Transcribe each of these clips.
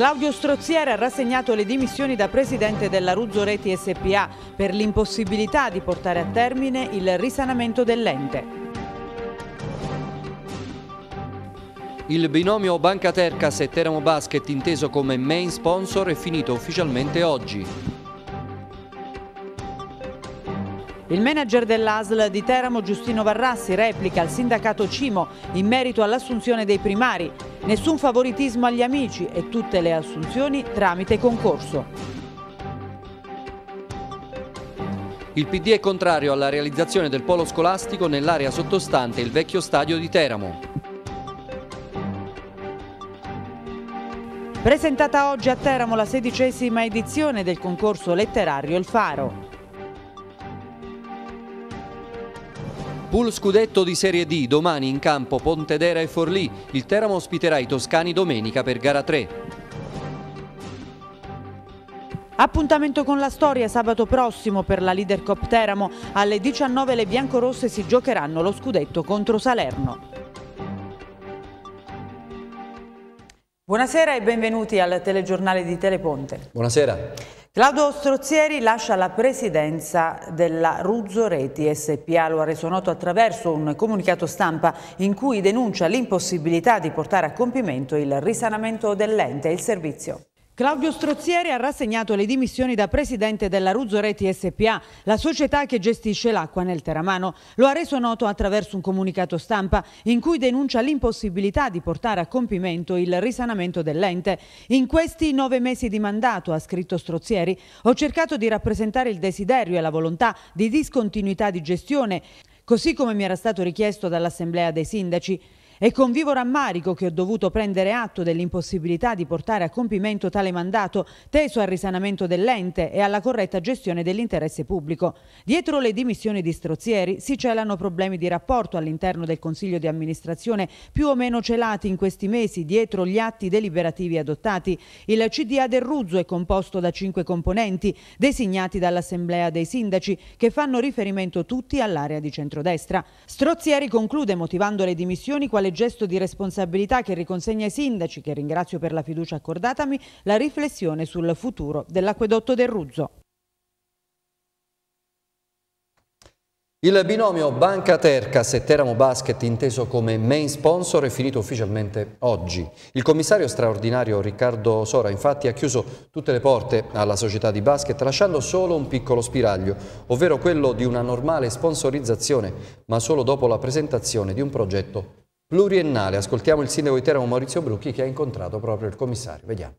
Claudio Strozziere ha rassegnato le dimissioni da presidente della Ruzzo Reti SPA per l'impossibilità di portare a termine il risanamento dell'ente. Il binomio Banca Tercas e Teramo Basket, inteso come main sponsor, è finito ufficialmente oggi. Il manager dell'ASL di Teramo Giustino Varrassi replica al sindacato Cimo in merito all'assunzione dei primari. Nessun favoritismo agli amici e tutte le assunzioni tramite concorso. Il PD è contrario alla realizzazione del polo scolastico nell'area sottostante il vecchio stadio di Teramo. Presentata oggi a Teramo la sedicesima edizione del concorso letterario Il Faro. Pool scudetto di Serie D, domani in campo Pontedera e Forlì. Il Teramo ospiterà i toscani domenica per gara 3. Appuntamento con la storia sabato prossimo per la Leader Cop Teramo. Alle 19 le biancorosse si giocheranno lo scudetto contro Salerno. Buonasera e benvenuti al telegiornale di Teleponte. Buonasera. Claudio Strozieri lascia la presidenza della Ruzzo Reti SPA, lo ha reso noto attraverso un comunicato stampa in cui denuncia l'impossibilità di portare a compimento il risanamento dell'ente e il servizio. Claudio Strozieri ha rassegnato le dimissioni da presidente della Ruzzoreti SPA, la società che gestisce l'acqua nel Teramano. Lo ha reso noto attraverso un comunicato stampa in cui denuncia l'impossibilità di portare a compimento il risanamento dell'ente. In questi nove mesi di mandato, ha scritto Strozieri, ho cercato di rappresentare il desiderio e la volontà di discontinuità di gestione, così come mi era stato richiesto dall'Assemblea dei Sindaci. È con vivo rammarico che ho dovuto prendere atto dell'impossibilità di portare a compimento tale mandato teso al risanamento dell'ente e alla corretta gestione dell'interesse pubblico. Dietro le dimissioni di strozieri si celano problemi di rapporto all'interno del Consiglio di amministrazione più o meno celati in questi mesi dietro gli atti deliberativi adottati. Il CDA del Ruzzo è composto da cinque componenti designati dall'Assemblea dei Sindaci che fanno riferimento tutti all'area di centrodestra. Strozieri conclude motivando le dimissioni quale grande gesto di responsabilità che riconsegna ai sindaci, che ringrazio per la fiducia accordatami, la riflessione sul futuro dell'acquedotto del Ruzzo. Il binomio Banca Tercas e Teramo Basket, inteso come main sponsor, è finito ufficialmente oggi. Il commissario straordinario Riccardo Sora infatti ha chiuso tutte le porte alla società di basket lasciando solo un piccolo spiraglio, ovvero quello di una normale sponsorizzazione, ma solo dopo la presentazione di un progetto pluriennale. Ascoltiamo il sindaco di Teramo Maurizio Brucchi che ha incontrato proprio il commissario. Vediamo.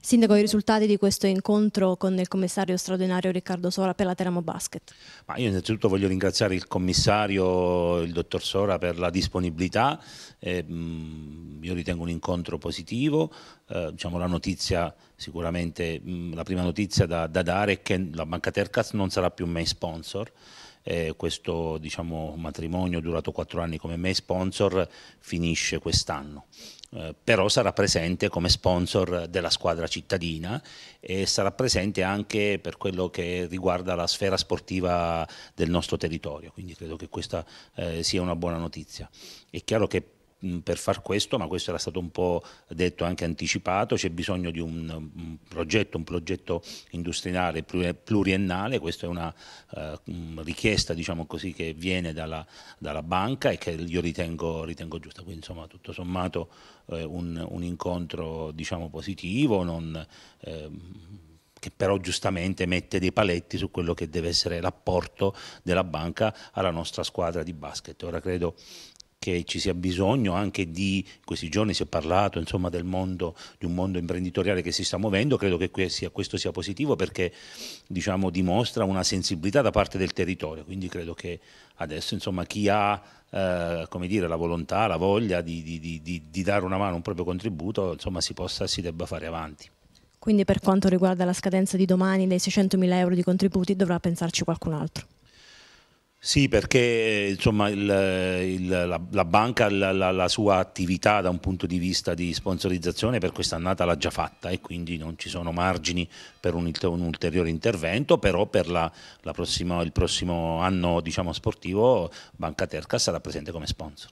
Sindaco, i risultati di questo incontro con il commissario straordinario Riccardo Sora per la Teramo Basket? Ma io innanzitutto voglio ringraziare il commissario, il dottor Sora, per la disponibilità. Eh, io ritengo un incontro positivo. Eh, diciamo, la notizia, sicuramente, mh, mm, la prima notizia da, da dare è che la Banca Tercas non sarà più main sponsor eh, questo diciamo, matrimonio durato quattro anni come me sponsor finisce quest'anno. Eh, però sarà presente come sponsor della squadra cittadina e sarà presente anche per quello che riguarda la sfera sportiva del nostro territorio, quindi credo che questa eh, sia una buona notizia. È chiaro che per far questo, ma questo era stato un po' detto anche anticipato, c'è bisogno di un, un progetto, un progetto industriale pluriennale, questa è una eh, richiesta diciamo così, che viene dalla, dalla, banca e che io ritengo, ritengo giusta, quindi insomma tutto sommato eh, un, un, incontro diciamo, positivo, non, eh, che però giustamente mette dei paletti su quello che deve essere l'apporto della banca alla nostra squadra di basket. Ora credo che ci sia bisogno anche di, in questi giorni si è parlato insomma, del mondo, di un mondo imprenditoriale che si sta muovendo, credo che questo sia positivo perché diciamo, dimostra una sensibilità da parte del territorio, quindi credo che adesso insomma, chi ha eh, dire, la volontà, la voglia di, di, di, di, dare una mano, un proprio contributo, insomma, si, possa, si debba fare avanti. Quindi per quanto riguarda la scadenza di domani dei 600.000 euro di contributi dovrà pensarci qualcun altro. Sì, perché eh, insomma, il, il, la, la, banca la, la, la, sua attività da un punto di vista di sponsorizzazione per quest'annata l'ha già fatta e quindi non ci sono margini per un, un ulteriore intervento, però per prossima, il prossimo anno diciamo, sportivo Banca Terca sarà presente come sponsor.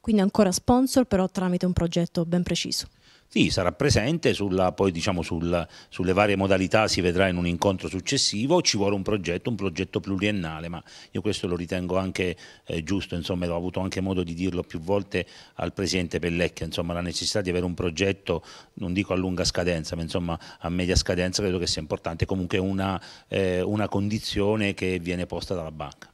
Quindi ancora sponsor però tramite un progetto ben preciso. Sì, sarà presente, sulla, poi diciamo sul, sulle varie modalità si vedrà in un incontro successivo, ci vuole un progetto, un progetto pluriennale, ma io questo lo ritengo anche eh, giusto, insomma, ho avuto anche modo di dirlo più volte al Presidente Pellecchia, insomma, la necessità di avere un progetto, non dico a lunga scadenza, ma insomma a media scadenza credo che sia importante, comunque una, eh, una condizione che viene posta dalla banca.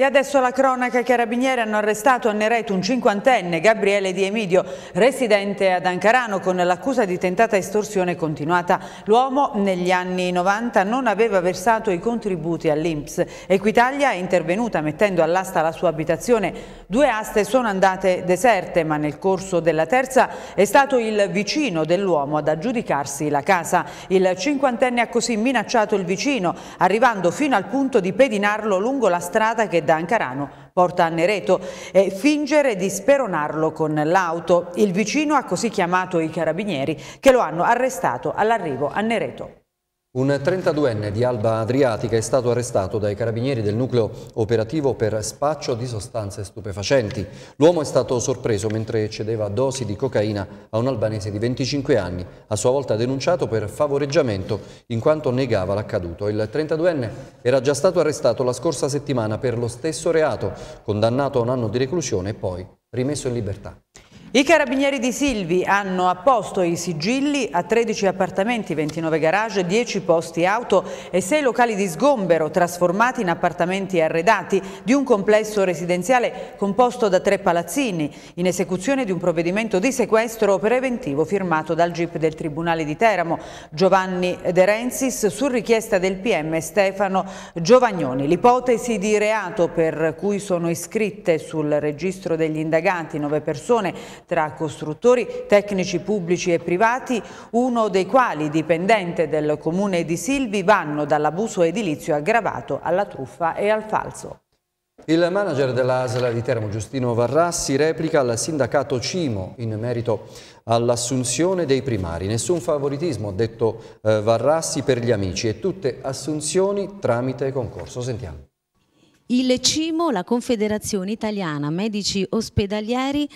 E adesso la cronaca carabinieri hanno arrestato a Nereto un cinquantenne, Gabriele Di Emidio, residente ad Ancarano con l'accusa di tentata estorsione continuata. L'uomo negli anni 90 non aveva versato i contributi all'Inps. Equitalia è intervenuta mettendo all'asta la sua abitazione. Due aste sono andate deserte, ma nel corso della terza è stato il vicino dell'uomo ad aggiudicarsi la casa. Il cinquantenne ha così minacciato il vicino, arrivando fino al punto di pedinarlo lungo la strada che da Ancarano porta a Nereto e fingere di speronarlo con l'auto. Il vicino ha così chiamato i carabinieri che lo hanno arrestato all'arrivo a Nereto. Un 32enne di Alba Adriatica è stato arrestato dai carabinieri del nucleo operativo per spaccio di sostanze stupefacenti. L'uomo è stato sorpreso mentre cedeva dosi di cocaina a un albanese di 25 anni, a sua volta denunciato per favoreggiamento in quanto negava l'accaduto. Il 32enne era già stato arrestato la scorsa settimana per lo stesso reato, condannato a un anno di reclusione e poi rimesso in libertà. I carabinieri di Silvi hanno apposto i sigilli a 13 appartamenti, 29 garage, 10 posti auto e 6 locali di sgombero trasformati in appartamenti arredati di un complesso residenziale composto da tre palazzini in esecuzione di un provvedimento di sequestro preventivo firmato dal GIP del Tribunale di Teramo Giovanni De Renzis su richiesta del PM Stefano Giovagnoni. L'ipotesi di reato per cui sono iscritte sul registro degli indagati 9 persone tra costruttori, tecnici pubblici e privati, uno dei quali, dipendente del comune di Silvi, vanno dall'abuso edilizio aggravato alla truffa e al falso. Il manager dell'ASL di Teramo, Giustino Varrassi, replica al sindacato Cimo in merito all'assunzione dei primari. Nessun favoritismo, ha detto eh, Varrassi, per gli amici e tutte assunzioni tramite concorso. Sentiamo. Il CIMO, la Confederazione Italiana Medici Ospedalieri,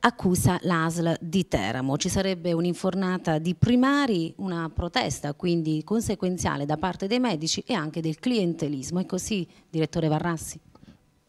accusa l'ASL di Teramo. Ci sarebbe un'infornata di primari, una protesta quindi conseguenziale da parte dei medici e anche del clientelismo. È così, direttore Varrassi?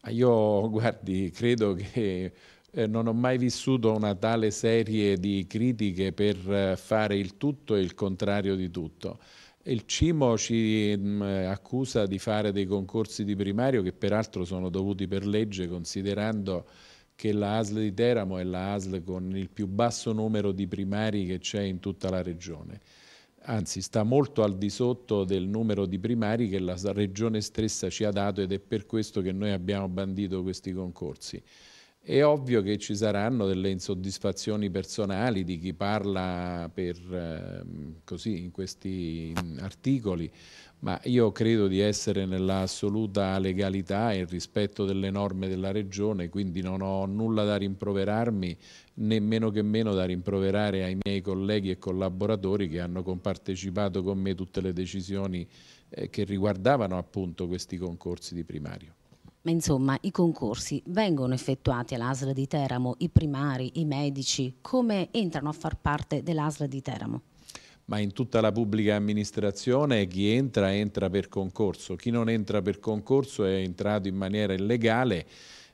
Ah, io, guardi, credo che eh, non ho mai vissuto una tale serie di critiche per eh, fare il tutto e il contrario di tutto. Il Cimo ci mm, accusa di fare dei concorsi di primario che peraltro sono dovuti per legge considerando che la ASL di Teramo è la ASL con il più basso numero di primari che c'è in tutta la regione. Anzi, sta molto al di sotto del numero di primari che la regione stessa ci ha dato ed è per questo che noi abbiamo bandito questi concorsi. È ovvio che ci saranno delle insoddisfazioni personali di chi parla per, ehm, così, in questi articoli ma io credo di essere nell'assoluta legalità e rispetto delle norme della Regione, quindi non ho nulla da rimproverarmi, nemmeno che meno da rimproverare ai miei colleghi e collaboratori che hanno compartecipato con me tutte le decisioni eh, che riguardavano appunto questi concorsi di primario. Ma insomma, i concorsi vengono effettuati all'ASL di Teramo, i primari, i medici, come entrano a far parte dell'ASL di Teramo? ma in tutta la pubblica amministrazione chi entra entra per concorso, chi non entra per concorso è entrato in maniera illegale,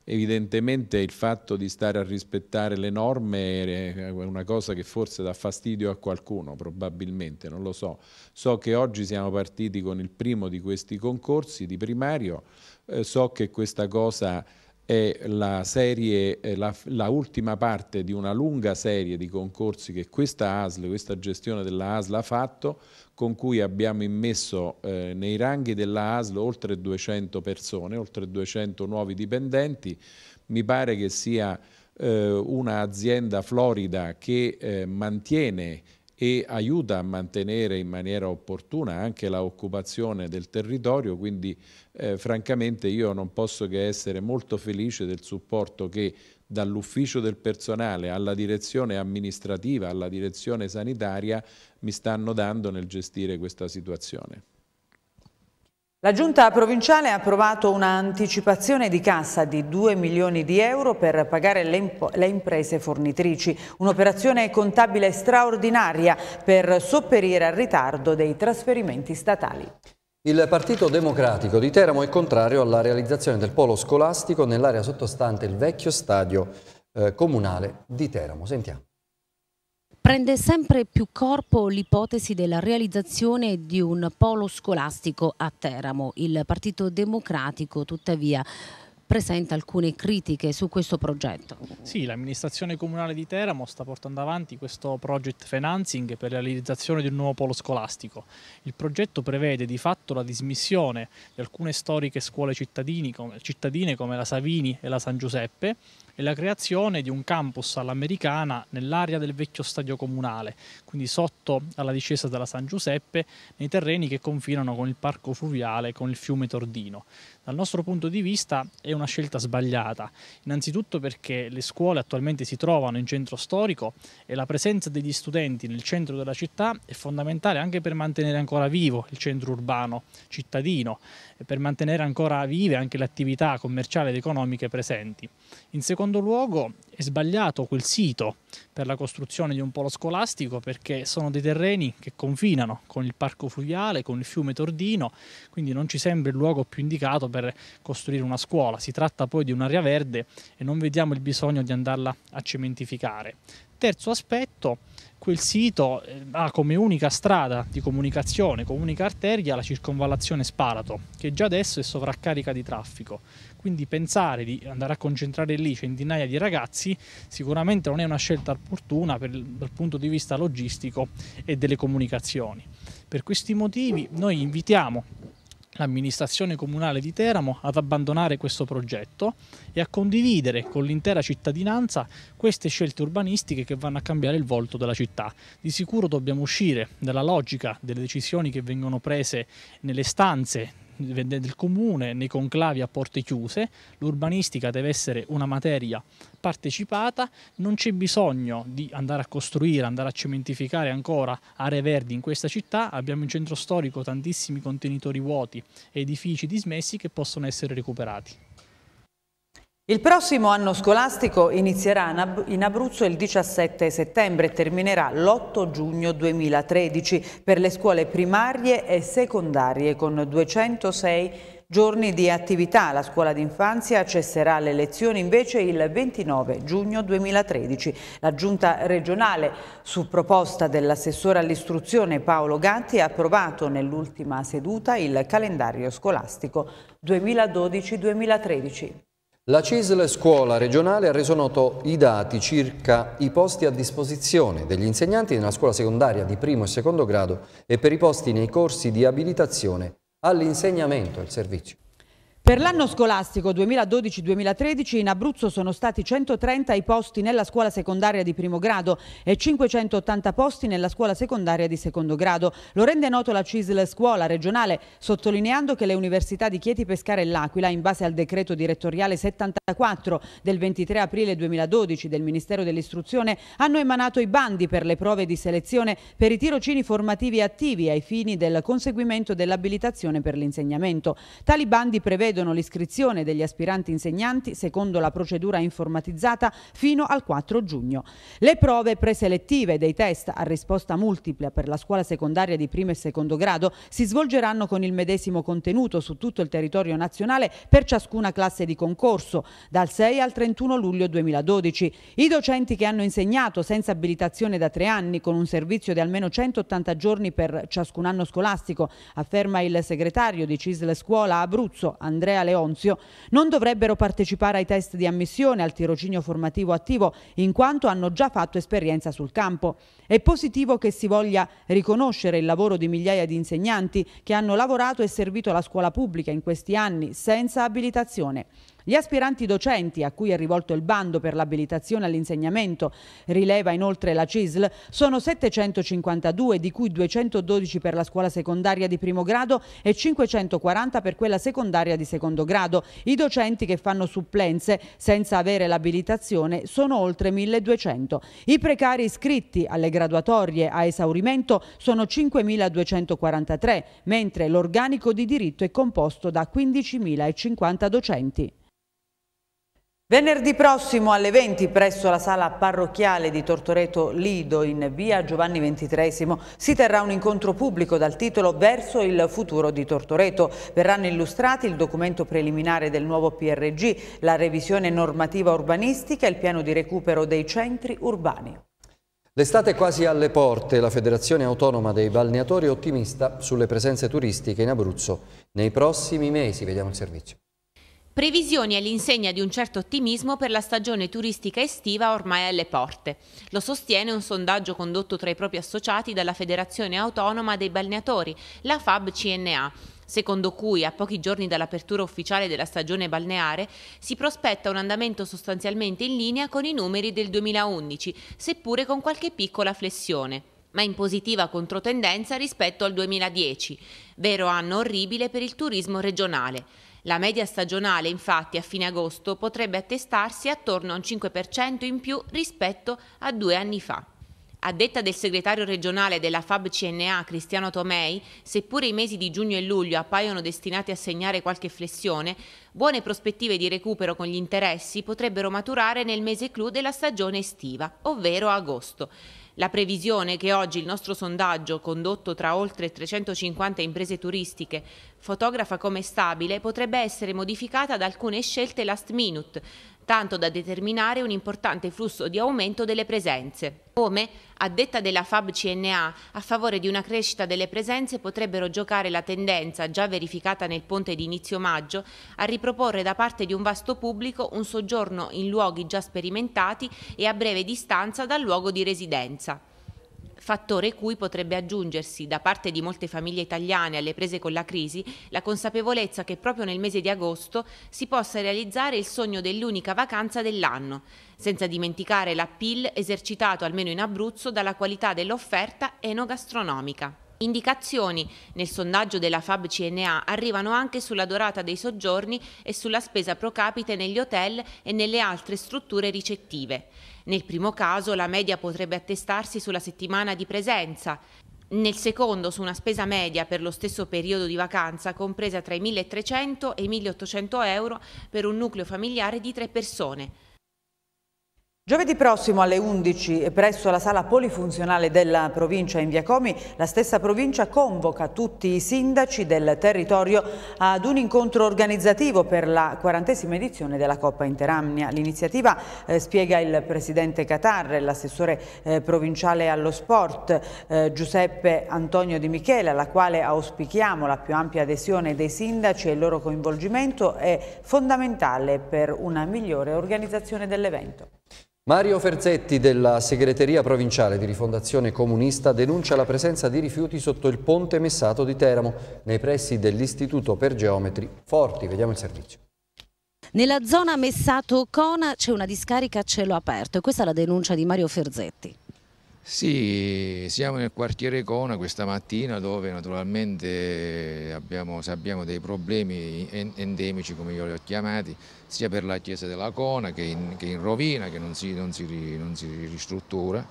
evidentemente il fatto di stare a rispettare le norme è una cosa che forse dà fastidio a qualcuno, probabilmente, non lo so. So che oggi siamo partiti con il primo di questi concorsi di primario, eh, so che questa cosa è la, serie, la, la, ultima parte di una lunga serie di concorsi che questa ASL, questa gestione della ASL ha fatto, con cui abbiamo immesso eh, nei ranghi della ASL oltre 200 persone, oltre 200 nuovi dipendenti. Mi pare che sia eh, un'azienda florida che eh, mantiene e aiuta a mantenere in maniera opportuna anche l'occupazione del territorio, quindi eh, francamente io non posso che essere molto felice del supporto che dall'ufficio del personale alla direzione amministrativa, alla direzione sanitaria mi stanno dando nel gestire questa situazione. La giunta provinciale ha approvato un'anticipazione di cassa di 2 milioni di euro per pagare le, le imprese fornitrici, un'operazione contabile straordinaria per sopperire al ritardo dei trasferimenti statali. Il Partito Democratico di Teramo è contrario alla realizzazione del polo scolastico nell'area sottostante il vecchio stadio eh, comunale di Teramo. Sentiamo prende sempre più corpo l'ipotesi della realizzazione di un polo scolastico a Teramo. Il Partito Democratico tuttavia presenta alcune critiche su questo progetto. Sì, l'amministrazione comunale di Teramo sta portando avanti questo project financing per la realizzazione di un nuovo polo scolastico. Il progetto prevede di fatto la dismissione di alcune storiche scuole cittadine come la Savini e la San Giuseppe e la creazione di un campus all'americana nell'area del vecchio stadio comunale, quindi sotto alla discesa della San Giuseppe, nei terreni che confinano con il parco fluviale e con il fiume Tordino dal nostro punto di vista è una scelta sbagliata. Innanzitutto perché le scuole attualmente si trovano in centro storico e la presenza degli studenti nel centro della città è fondamentale anche per mantenere ancora vivo il centro urbano cittadino e per mantenere ancora vive anche le attività commerciali ed economiche presenti. In secondo luogo è sbagliato quel sito per la costruzione di un polo scolastico perché sono dei terreni che confinano con il parco fluviale, con il fiume Tordino, quindi non ci sembra il luogo più indicato per per costruire una scuola, si tratta poi di un'area verde e non vediamo il bisogno di andarla a cementificare. Terzo aspetto, quel sito eh, ha come unica strada di comunicazione, come unica arteria la circonvallazione Sparato, che già adesso è sovraccarica di traffico. Quindi pensare di andare a concentrare lì centinaia di ragazzi sicuramente non è una scelta opportuna per, dal punto di vista logistico e delle comunicazioni. Per questi motivi noi invitiamo l'amministrazione comunale di Teramo ad abbandonare questo progetto e a condividere con l'intera cittadinanza queste scelte urbanistiche che vanno a cambiare il volto della città. Di sicuro dobbiamo uscire dalla logica delle decisioni che vengono prese nelle stanze del comune nei conclavi a porte chiuse, l'urbanistica deve essere una materia partecipata, non c'è bisogno di andare a costruire, andare a cementificare ancora aree verdi in questa città, abbiamo in centro storico tantissimi contenitori vuoti e edifici dismessi che possono essere recuperati. Il prossimo anno scolastico inizierà in Abruzzo il 17 settembre e terminerà l'8 giugno 2013 per le scuole primarie e secondarie con 206 giorni di attività. La scuola d'infanzia cesserà le lezioni invece il 29 giugno 2013. La giunta regionale, su proposta dell'assessore all'istruzione Paolo Gatti, ha approvato nell'ultima seduta il calendario scolastico 2012-2013. La CISL Scuola regionale ha reso noto i dati circa i posti a disposizione degli insegnanti nella scuola secondaria di primo e secondo grado e per i posti nei corsi di abilitazione all'insegnamento e al servizio. Per l'anno scolastico 2012-2013 in Abruzzo sono stati 130 i posti nella scuola secondaria di primo grado e 580 posti nella scuola secondaria di secondo grado. Lo rende noto la CISL Scuola regionale, sottolineando che le università di Chieti, Pescara e L'Aquila, in base al decreto direttoriale 74 del 23 aprile 2012 del Ministero dell'Istruzione, hanno emanato i bandi per le prove di selezione per i tirocini formativi attivi ai fini del conseguimento dell'abilitazione per l'insegnamento. Tali bandi prevedono prevedono l'iscrizione degli aspiranti insegnanti secondo la procedura informatizzata fino al 4 giugno. Le prove preselettive dei test a risposta multipla per la scuola secondaria di primo e secondo grado si svolgeranno con il medesimo contenuto su tutto il territorio nazionale per ciascuna classe di concorso dal 6 al 31 luglio 2012. I docenti che hanno insegnato senza abilitazione da tre anni con un servizio di almeno 180 giorni per ciascun anno scolastico, afferma il segretario di Cisle Scuola Abruzzo Andrea Andrea Leonzio non dovrebbero partecipare ai test di ammissione al tirocinio formativo attivo in quanto hanno già fatto esperienza sul campo. È positivo che si voglia riconoscere il lavoro di migliaia di insegnanti che hanno lavorato e servito la scuola pubblica in questi anni senza abilitazione. Gli aspiranti docenti a cui è rivolto il bando per l'abilitazione all'insegnamento, rileva inoltre la CISL, sono 752, di cui 212 per la scuola secondaria di primo grado e 540 per quella secondaria di secondo grado. I docenti che fanno supplenze senza avere l'abilitazione sono oltre 1200. I precari iscritti alle graduatorie a esaurimento sono 5243, mentre l'organico di diritto è composto da 15.050 docenti. Venerdì prossimo alle 20 presso la sala parrocchiale di Tortoreto Lido in via Giovanni XXIII si terrà un incontro pubblico dal titolo Verso il futuro di Tortoreto. Verranno illustrati il documento preliminare del nuovo PRG, la revisione normativa urbanistica e il piano di recupero dei centri urbani. L'estate è quasi alle porte, la Federazione Autonoma dei Balneatori è ottimista sulle presenze turistiche in Abruzzo nei prossimi mesi. Vediamo il servizio. Previsioni all'insegna di un certo ottimismo per la stagione turistica estiva ormai alle porte. Lo sostiene un sondaggio condotto tra i propri associati dalla Federazione Autonoma dei Balneatori, la FAB CNA, secondo cui a pochi giorni dall'apertura ufficiale della stagione balneare si prospetta un andamento sostanzialmente in linea con i numeri del 2011, seppure con qualche piccola flessione ma in positiva controtendenza rispetto al 2010, vero anno orribile per il turismo regionale. La media stagionale, infatti, a fine agosto potrebbe attestarsi attorno a un 5% in più rispetto a due anni fa. A detta del segretario regionale della FAB CNA Cristiano Tomei, seppure i mesi di giugno e luglio appaiono destinati a segnare qualche flessione, buone prospettive di recupero con gli interessi potrebbero maturare nel mese clou della stagione estiva, ovvero agosto. La previsione che oggi il nostro sondaggio, condotto tra oltre 350 imprese turistiche, fotografa come stabile, potrebbe essere modificata da alcune scelte last minute, tanto da determinare un importante flusso di aumento delle presenze. Come, a detta della FAB CNA, a favore di una crescita delle presenze potrebbero giocare la tendenza, già verificata nel ponte di inizio maggio, a riproporre da parte di un vasto pubblico un soggiorno in luoghi già sperimentati e a breve distanza dal luogo di residenza fattore cui potrebbe aggiungersi da parte di molte famiglie italiane alle prese con la crisi la consapevolezza che proprio nel mese di agosto si possa realizzare il sogno dell'unica vacanza dell'anno, senza dimenticare l'appeal esercitato almeno in Abruzzo dalla qualità dell'offerta enogastronomica. Indicazioni nel sondaggio della FAB CNA arrivano anche sulla durata dei soggiorni e sulla spesa pro capite negli hotel e nelle altre strutture ricettive. Nel primo caso la media potrebbe attestarsi sulla settimana di presenza, nel secondo su una spesa media per lo stesso periodo di vacanza compresa tra i 1.300 e i 1.800 euro per un nucleo familiare di tre persone. Giovedì prossimo alle 11 presso la sala polifunzionale della provincia in Via Comi, la stessa provincia convoca tutti i sindaci del territorio ad un incontro organizzativo per la quarantesima edizione della Coppa Interamnia. L'iniziativa eh, spiega il presidente Catar e l'assessore eh, provinciale allo sport eh, Giuseppe Antonio Di Michele alla quale auspichiamo la più ampia adesione dei sindaci e il loro coinvolgimento è fondamentale per una migliore organizzazione dell'evento. Mario Ferzetti della segreteria provinciale di Rifondazione Comunista denuncia la presenza di rifiuti sotto il ponte Messato di Teramo, nei pressi dell'Istituto per Geometri Forti. Vediamo il servizio. Nella zona Messato-Cona c'è una discarica a cielo aperto e questa è la denuncia di Mario Ferzetti. Sì, siamo nel quartiere Cona questa mattina dove naturalmente abbiamo, abbiamo, dei problemi endemici come io li ho chiamati sia per la chiesa della Cona che in, che in rovina che non si, non si, non si ristruttura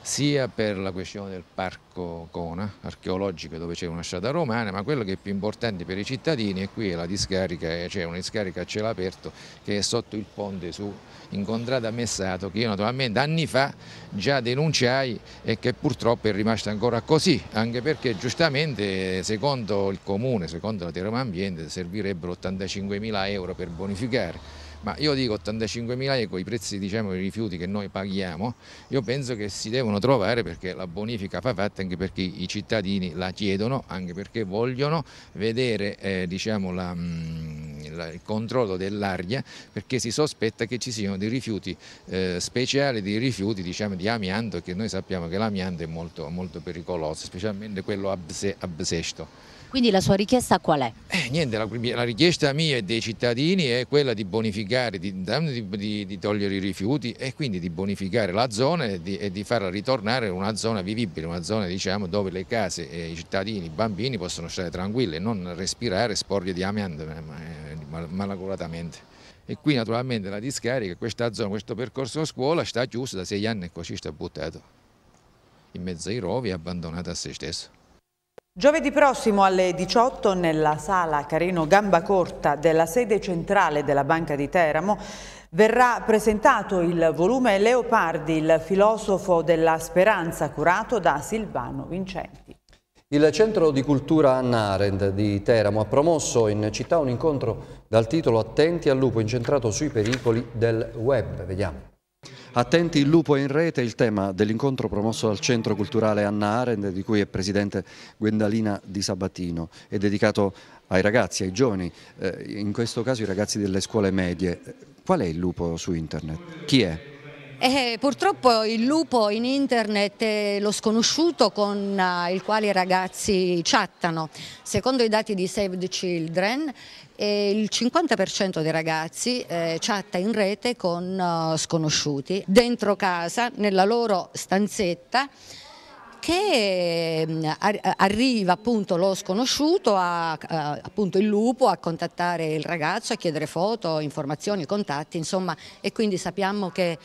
sia per la questione del parco Cona, archeologico dove c'è una strada romana, ma quello che è più importante per i cittadini è qui la discarica, eh, c'è cioè una discarica a cielo aperto che è sotto il ponte su Incontrata Messato, che io naturalmente anni fa già denunciai e che purtroppo è rimasta ancora così, anche perché giustamente secondo il comune, secondo la Terra Ambiente, servirebbero 85 mila euro per bonificare ma io dico 85.000 euro, i prezzi diciamo, dei rifiuti che noi paghiamo, io penso che si devono trovare perché la bonifica fa fatta anche perché i cittadini la chiedono, anche perché vogliono vedere eh, diciamo, la, mm, la, il controllo dell'aria perché si sospetta che ci siano dei rifiuti eh, speciali, dei rifiuti diciamo, di amianto, che noi sappiamo che l'amianto è molto, molto pericoloso, specialmente quello abse, absesto. Quindi la sua richiesta qual è? Eh, niente, la, la, richiesta mia e dei cittadini è quella di bonificare, di, di, di, togliere i rifiuti e quindi di bonificare la zona e di, e di farla ritornare una zona vivibile, una zona diciamo, dove le case, e i cittadini, i bambini possono stare tranquilli e non respirare sporchi di amianto eh, eh, mal, malacuratamente. E qui naturalmente la discarica, questa zona, questo percorso a scuola sta chiuso da sei anni e così sta buttato in mezzo ai rovi e abbandonato a se stesso. Giovedì prossimo alle 18 nella sala Carino Gambacorta della sede centrale della Banca di Teramo verrà presentato il volume Leopardi, il filosofo della speranza curato da Silvano Vincenti. Il Centro di Cultura Anna Arendt di Teramo ha promosso in città un incontro dal titolo Attenti al lupo incentrato sui pericoli del web. Vediamo. Attenti il lupo in rete, il tema dell'incontro promosso dal Centro Culturale Anna Arendt, di cui è presidente Gwendalina Di Sabatino, è dedicato ai ragazzi, ai giovani, eh, in questo caso i ragazzi delle scuole medie. Qual è il lupo su internet? Chi è? Eh, purtroppo il lupo in internet è eh, lo sconosciuto con uh, il quale i ragazzi chattano. Secondo i dati di Save the Children, eh, il 50% dei ragazzi eh, chatta in rete con uh, sconosciuti, dentro casa, nella loro stanzetta che mm, arriva appunto lo sconosciuto, a, appunto il lupo, a contattare il ragazzo, a chiedere foto, informazioni, contatti, insomma, e quindi sappiamo che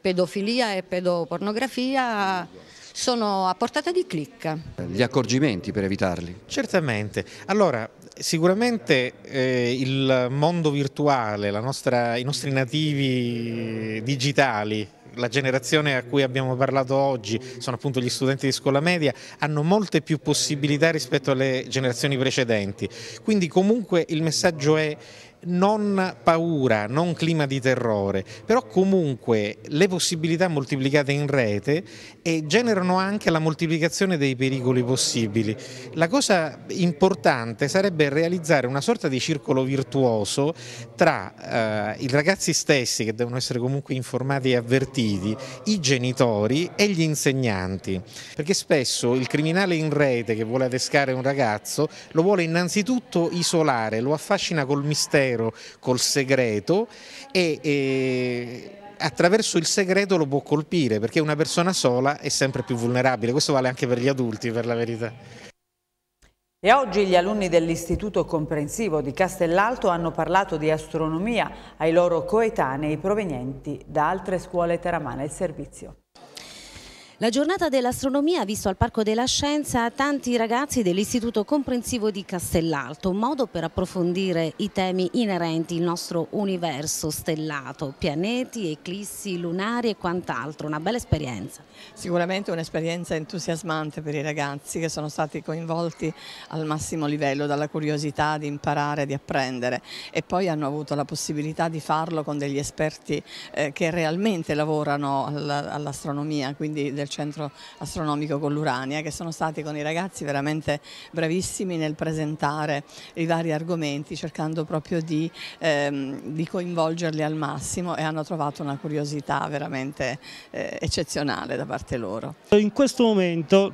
pedofilia e pedopornografia sono a portata di clic. Gli accorgimenti per evitarli? Certamente. Allora, sicuramente eh, il mondo virtuale, nostra, i nostri nativi digitali, la generazione a cui abbiamo parlato oggi, sono appunto gli studenti di scuola media, hanno molte più possibilità rispetto alle generazioni precedenti. Quindi comunque il messaggio è non paura, non clima di terrore, però comunque le possibilità moltiplicate in rete generano anche la moltiplicazione dei pericoli possibili. La cosa importante sarebbe realizzare una sorta di circolo virtuoso tra eh, i ragazzi stessi che devono essere comunque informati e avvertiti, i genitori e gli insegnanti, perché spesso il criminale in rete che vuole adescare un ragazzo lo vuole innanzitutto isolare, lo affascina col mistero mistero col segreto e, e attraverso il segreto lo può colpire perché una persona sola è sempre più vulnerabile, questo vale anche per gli adulti per la verità. E oggi gli alunni dell'Istituto Comprensivo di Castellalto hanno parlato di astronomia ai loro coetanei provenienti da altre scuole teramane. Il servizio. La giornata dell'astronomia ha visto al Parco della Scienza tanti ragazzi dell'Istituto Comprensivo di Castellalto, un modo per approfondire i temi inerenti al nostro universo stellato, pianeti, eclissi, lunari e quant'altro, una bella esperienza. Sicuramente un'esperienza entusiasmante per i ragazzi che sono stati coinvolti al massimo livello dalla curiosità di imparare, di apprendere e poi hanno avuto la possibilità di farlo con degli esperti eh, che realmente lavorano all'astronomia, quindi del del Centro Astronomico con l'Urania che sono stati con i ragazzi veramente bravissimi nel presentare i vari argomenti cercando proprio di, ehm, di coinvolgerli al massimo e hanno trovato una curiosità veramente eh, eccezionale da parte loro. In questo momento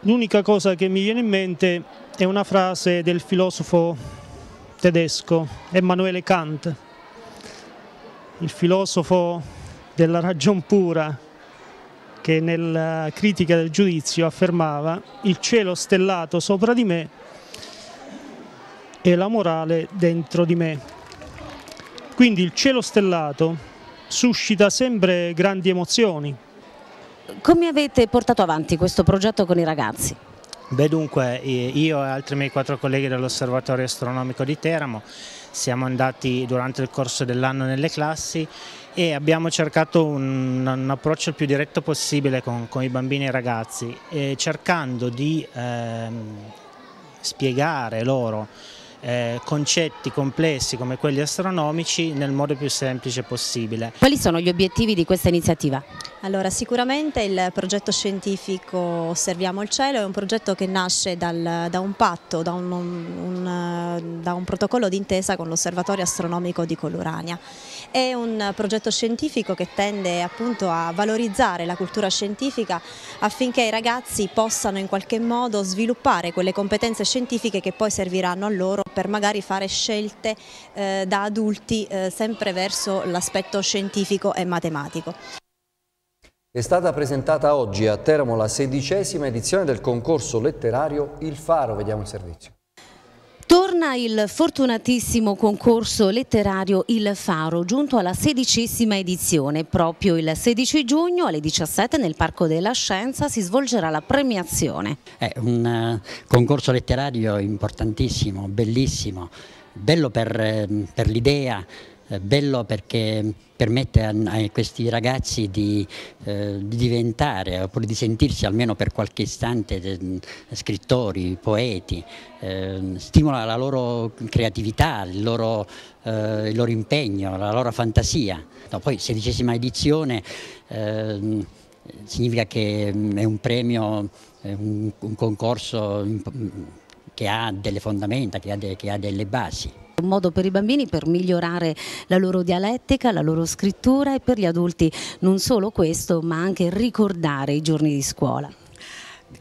l'unica cosa che mi viene in mente è una frase del filosofo tedesco Emanuele Kant, il filosofo della ragion pura, che nella eh, critica del giudizio affermava il cielo stellato sopra di me e la morale dentro di me. Quindi il cielo stellato suscita sempre grandi emozioni. Come avete portato avanti questo progetto con i ragazzi? Beh dunque io e altri miei quattro colleghi dell'Osservatorio Astronomico di Teramo siamo andati durante il corso dell'anno nelle classi e abbiamo cercato un, un approccio il più diretto possibile con, con i bambini e i ragazzi, e cercando di ehm, spiegare loro eh, concetti complessi come quelli astronomici nel modo più semplice possibile. Quali sono gli obiettivi di questa iniziativa? Allora, sicuramente il progetto scientifico Osserviamo il cielo è un progetto che nasce dal, da un patto, da un, un, un, eh, da un protocollo d'intesa con l'Osservatorio astronomico di Colurania è un progetto scientifico che tende appunto a valorizzare la cultura scientifica affinché i ragazzi possano in qualche modo sviluppare quelle competenze scientifiche che poi serviranno a loro per magari fare scelte eh, da adulti eh, sempre verso l'aspetto scientifico e matematico. È stata presentata oggi a Teramo la sedicesima edizione del concorso letterario Il Faro. Vediamo il servizio. Torna il fortunatissimo concorso letterario Il Faro, giunto alla sedicesima edizione. Proprio il 16 giugno alle 17 nel Parco della Scienza si svolgerà la premiazione. È un eh, concorso letterario importantissimo, bellissimo, bello per, eh, per l'idea, eh, bello perché permette a, a questi ragazzi di, eh, di, diventare, oppure di sentirsi almeno per qualche istante de, eh, scrittori, poeti, eh, stimola la loro creatività, il loro, eh, il loro, impegno, la loro fantasia. No, poi sedicesima edizione ehm, significa che mm, è un premio, è un, un concorso che ha delle fondamenta, che ha, de, che ha delle basi un modo per i bambini per migliorare la loro dialettica, la loro scrittura e per gli adulti non solo questo ma anche ricordare i giorni di scuola.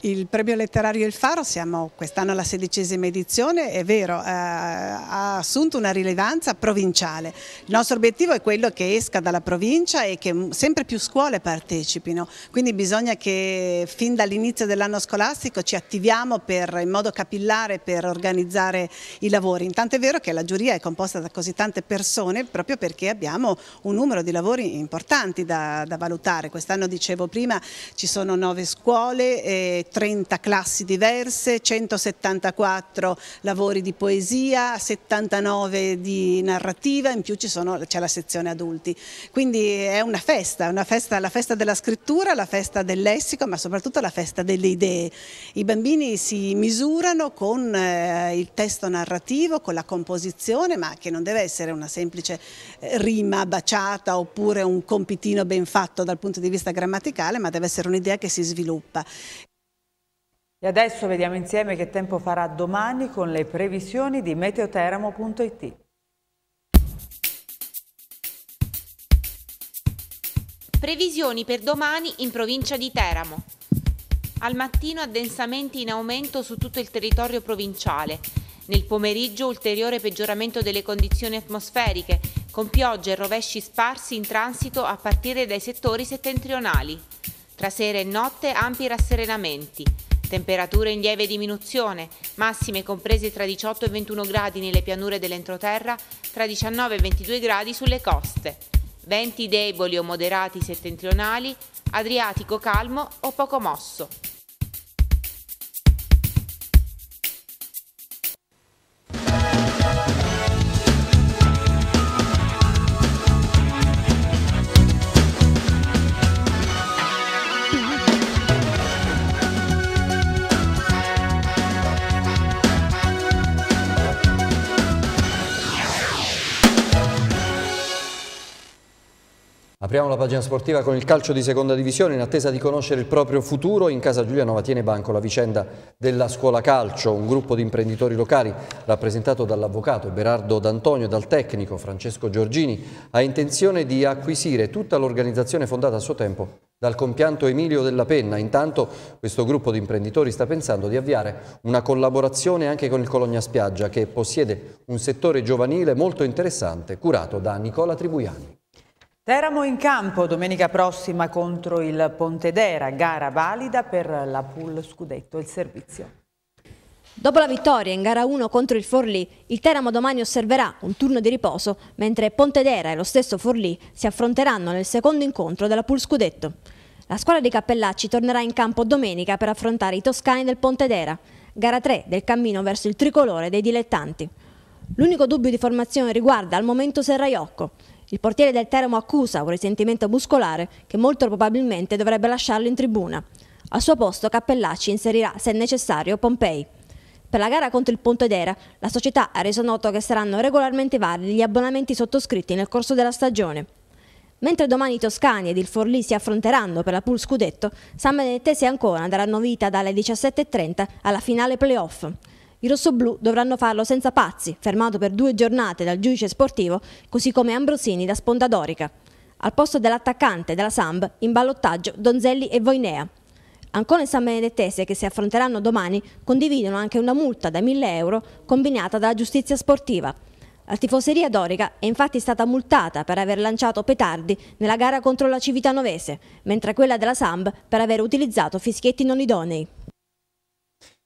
Il premio letterario Il Faro, siamo quest'anno alla sedicesima edizione, è vero, eh, ha assunto una rilevanza provinciale. Il nostro obiettivo è quello che esca dalla provincia e che sempre più scuole partecipino, quindi bisogna che fin dall'inizio dell'anno scolastico ci attiviamo per, in modo capillare per organizzare i lavori. Intanto è vero che la giuria è composta da così tante persone proprio perché abbiamo un numero di lavori importanti da, da valutare. Quest'anno, dicevo prima, ci sono nove scuole. Eh, 30 classi diverse, 174 lavori di poesia, 79 di narrativa, in più c'è la sezione adulti. Quindi è una festa, una festa, la festa della scrittura, la festa del lessico, ma soprattutto la festa delle idee. I bambini si misurano con eh, il testo narrativo, con la composizione, ma che non deve essere una semplice eh, rima baciata oppure un compitino ben fatto dal punto di vista grammaticale, ma deve essere un'idea che si sviluppa. E adesso vediamo insieme che tempo farà domani con le previsioni di meteoteramo.it. Previsioni per domani in provincia di Teramo. Al mattino addensamenti in aumento su tutto il territorio provinciale. Nel pomeriggio ulteriore peggioramento delle condizioni atmosferiche, con piogge e rovesci sparsi in transito a partire dai settori settentrionali. Tra sera e notte ampi rasserenamenti. Temperature in lieve diminuzione, massime comprese tra 18 e 21 gradi nelle pianure dell'entroterra, tra 19 e 22 gradi sulle coste. Venti deboli o moderati settentrionali, adriatico calmo o poco mosso. Apriamo la pagina sportiva con il calcio di seconda divisione in attesa di conoscere il proprio futuro. In casa Giulianova tiene banco la vicenda della scuola calcio, un gruppo di imprenditori locali rappresentato dall'avvocato Berardo D'Antonio e dal tecnico Francesco Giorgini ha intenzione di acquisire tutta l'organizzazione fondata a suo tempo dal compianto Emilio Della Penna. Intanto questo gruppo di imprenditori sta pensando di avviare una collaborazione anche con il Cologna Spiaggia che possiede un settore giovanile molto interessante curato da Nicola Tribuiani. Teramo in campo domenica prossima contro il Pontedera, gara valida per la pool scudetto il servizio. Dopo la vittoria in gara 1 contro il Forlì, il Teramo domani osserverà un turno di riposo, mentre Pontedera e lo stesso Forlì si affronteranno nel secondo incontro della Pool Scudetto. La squadra di Cappellacci tornerà in campo domenica per affrontare i toscani del Pontedera, gara 3 del cammino verso il tricolore dei dilettanti. L'unico dubbio di formazione riguarda al momento Serraiocco. Il portiere del Teramo accusa un risentimento muscolare che molto probabilmente dovrebbe lasciarlo in tribuna. Al suo posto Cappellacci inserirà, se necessario, Pompei. Per la gara contro il Pontedera, la società ha reso noto che saranno regolarmente validi gli abbonamenti sottoscritti nel corso della stagione. Mentre domani i Toscani ed il Forlì si affronteranno per la pool scudetto, San Benedettese ancora Ancona daranno vita dalle 17.30 alla finale playoff. I rossoblù dovranno farlo senza Pazzi, fermato per due giornate dal giudice sportivo, così come Ambrosini da Sponda Dorica. Al posto dell'attaccante della Samb, in ballottaggio Donzelli e Voinea. Ancona e San Benedettese, che si affronteranno domani, condividono anche una multa da 1000 euro combinata dalla giustizia sportiva. La tifoseria dorica è infatti stata multata per aver lanciato petardi nella gara contro la Civitanovese, mentre quella della Samb per aver utilizzato fischietti non idonei.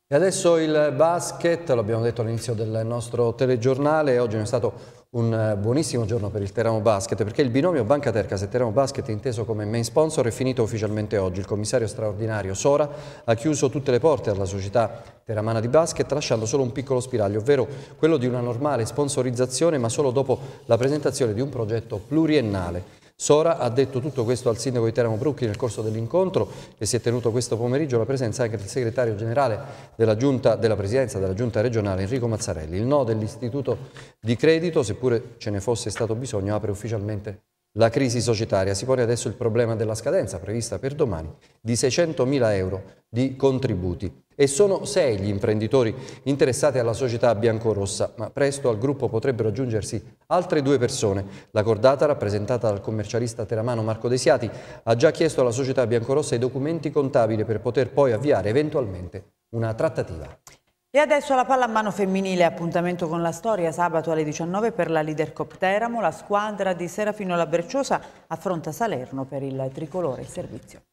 E adesso il basket, lo abbiamo detto all'inizio del nostro telegiornale, oggi è stato un eh, buonissimo giorno per il Teramo Basket perché il binomio Banca Tercas e Teramo Basket inteso come main sponsor è finito ufficialmente oggi. Il commissario straordinario Sora ha chiuso tutte le porte alla società teramana di basket lasciando solo un piccolo spiraglio, ovvero quello di una normale sponsorizzazione ma solo dopo la presentazione di un progetto pluriennale. Sora ha detto tutto questo al sindaco di Teramo Brucchi nel corso dell'incontro che si è tenuto questo pomeriggio, la presenza anche del segretario generale della, giunta, della presidenza della giunta regionale Enrico Mazzarelli. Il no dell'istituto di credito, seppure ce ne fosse stato bisogno, apre ufficialmente la crisi societaria si pone adesso il problema della scadenza prevista per domani di 600.000 euro di contributi e sono sei gli imprenditori interessati alla società biancorossa, ma presto al gruppo potrebbero aggiungersi altre due persone. La cordata, rappresentata dal commercialista teramano Marco Desiati, ha già chiesto alla società biancorossa i documenti contabili per poter poi avviare eventualmente una trattativa. E adesso alla pallamano femminile, appuntamento con la storia, sabato alle 19 per la Leader Cop Teramo, la squadra di Serafino La affronta Salerno per il tricolore in servizio.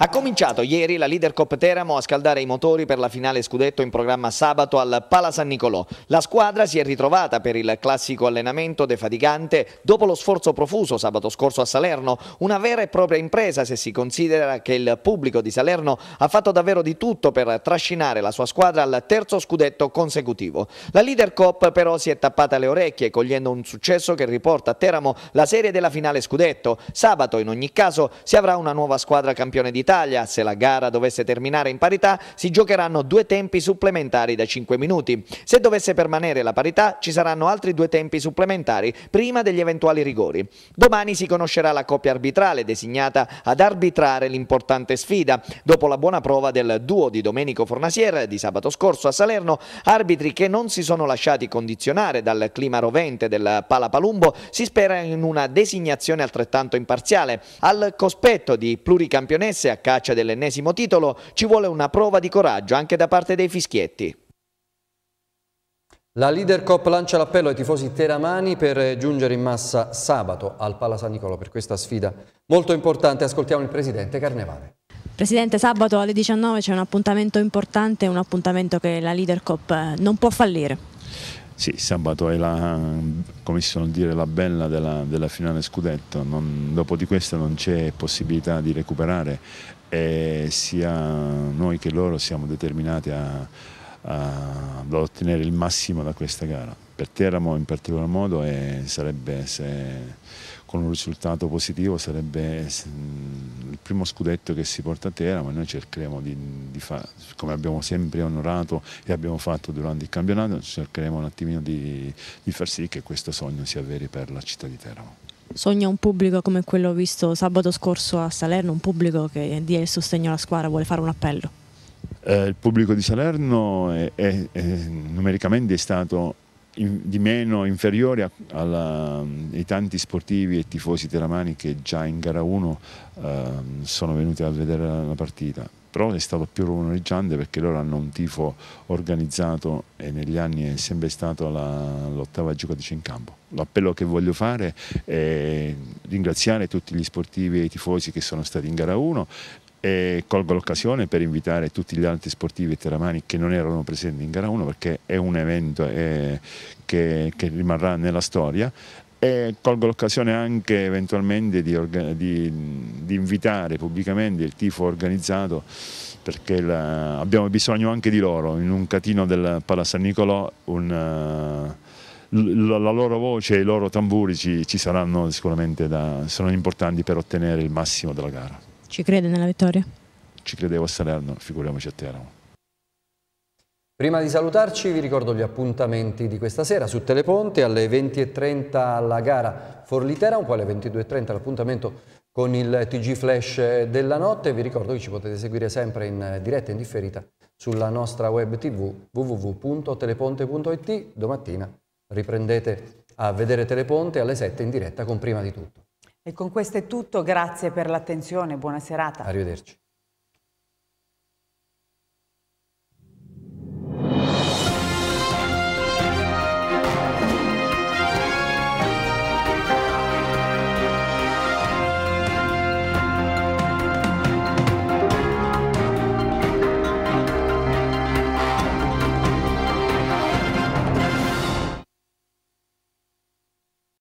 Ha cominciato ieri la Leader Cop Teramo a scaldare i motori per la finale scudetto in programma sabato al Pala San Nicolò. La squadra si è ritrovata per il classico allenamento defatigante dopo lo sforzo profuso sabato scorso a Salerno, una vera e propria impresa se si considera che il pubblico di Salerno ha fatto davvero di tutto per trascinare la sua squadra al terzo scudetto consecutivo. La Leader Cop però si è tappata le orecchie cogliendo un successo che riporta a Teramo la serie della finale scudetto. Sabato in ogni caso si avrà una nuova squadra campione di Italia. Se la gara dovesse terminare in parità, si giocheranno due tempi supplementari da 5 minuti. Se dovesse permanere la parità, ci saranno altri due tempi supplementari prima degli eventuali rigori. Domani si conoscerà la coppia arbitrale designata ad arbitrare l'importante sfida. Dopo la buona prova del duo di Domenico Fornasier di sabato scorso a Salerno, arbitri che non si sono lasciati condizionare dal clima rovente del Palapalumbo, si spera in una designazione altrettanto imparziale. Al cospetto di pluricampionesse a caccia dell'ennesimo titolo, ci vuole una prova di coraggio anche da parte dei fischietti. La Leader Cop lancia l'appello ai tifosi teramani per giungere in massa sabato al Pala San Nicolo per questa sfida molto importante. Ascoltiamo il presidente Carnevale. Presidente, sabato alle 19 c'è un appuntamento importante, un appuntamento che la Leader Cop eh, non può fallire. Sì, sabato è la, come si suol dire, la bella della, della finale scudetto, non, dopo di questa non c'è possibilità di recuperare e sia noi che loro siamo determinati a, a, ad ottenere il massimo da questa gara. Per Teramo in particolar modo e eh, sarebbe se con un risultato positivo sarebbe mm, primo scudetto che si porta a terra, ma noi cercheremo di, di fare, come abbiamo sempre onorato e abbiamo fatto durante il campionato, cercheremo un attimino di, di far sì che questo sogno sia vero per la città di Teramo sogna un pubblico come quello visto sabato scorso a Salerno, un pubblico che dia il sostegno alla squadra, vuole fare un appello? Eh, il pubblico di Salerno è, è, è, numericamente è stato in, di meno inferiori a, alla, ai tanti sportivi e tifosi teramani che già in gara 1 eh, sono venuti a vedere la, la partita. Però è stato più rumoreggiante perché loro hanno un tifo organizzato e negli anni è sempre stato l'ottava giocatrice in campo. L'appello che voglio fare è ringraziare tutti gli sportivi e i tifosi che sono stati in gara 1 e colgo l'occasione per invitare tutti gli altri sportivi teramani che non erano presenti in gara 1 perché è un evento eh, che, che, rimarrà nella storia e colgo l'occasione anche eventualmente di, di, di invitare pubblicamente il tifo organizzato perché la, abbiamo bisogno anche di loro in un catino del Pala San Nicolò un, la, la, loro voce e i loro tamburi ci, ci saranno sicuramente da, sono importanti per ottenere il massimo della gara ci crede nella vittoria? Ci credevo a Salerno, figuriamoci a Teramo. Prima di salutarci vi ricordo gli appuntamenti di questa sera su Teleponte alle 20.30 la gara Forlitera, poi alle 22.30 l'appuntamento con il TG Flash della notte. Vi ricordo che ci potete seguire sempre in diretta e in differita sulla nostra web tv www.teleponte.it. Domattina riprendete a vedere Teleponte alle 7 in diretta con Prima di tutto. E con questo è tutto, grazie per l'attenzione, buona serata. Arrivederci.